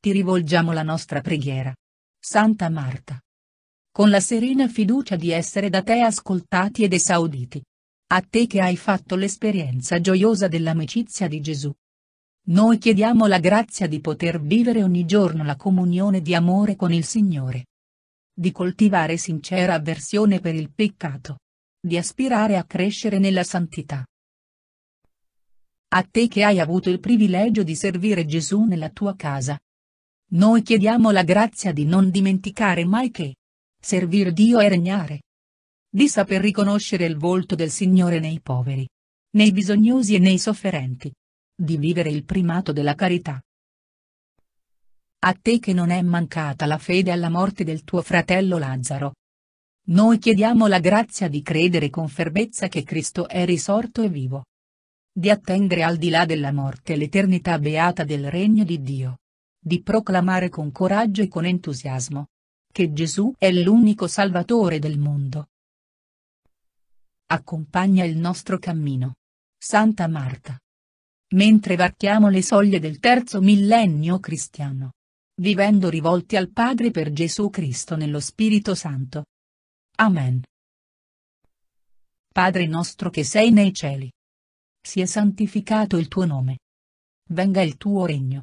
ti rivolgiamo la nostra preghiera. Santa Marta. Con la serena fiducia di essere da te ascoltati ed esauditi. A te che hai fatto l'esperienza gioiosa dell'amicizia di Gesù. Noi chiediamo la grazia di poter vivere ogni giorno la comunione di amore con il Signore. Di coltivare sincera avversione per il peccato. Di aspirare a crescere nella santità. A te che hai avuto il privilegio di servire Gesù nella tua casa, noi chiediamo la grazia di non dimenticare mai che servir Dio è regnare. Di saper riconoscere il volto del Signore nei poveri, nei bisognosi e nei sofferenti. Di vivere il primato della carità. A te che non è mancata la fede alla morte del tuo fratello Lazzaro. Noi chiediamo la grazia di credere con fermezza che Cristo è risorto e vivo. Di attendere al di là della morte l'eternità beata del regno di Dio di proclamare con coraggio e con entusiasmo che Gesù è l'unico Salvatore del mondo. Accompagna il nostro cammino. Santa Marta. Mentre varchiamo le soglie del terzo millennio cristiano. Vivendo rivolti al Padre per Gesù Cristo nello Spirito Santo. Amen. Padre nostro che sei nei cieli. Sia santificato il tuo nome. Venga il tuo regno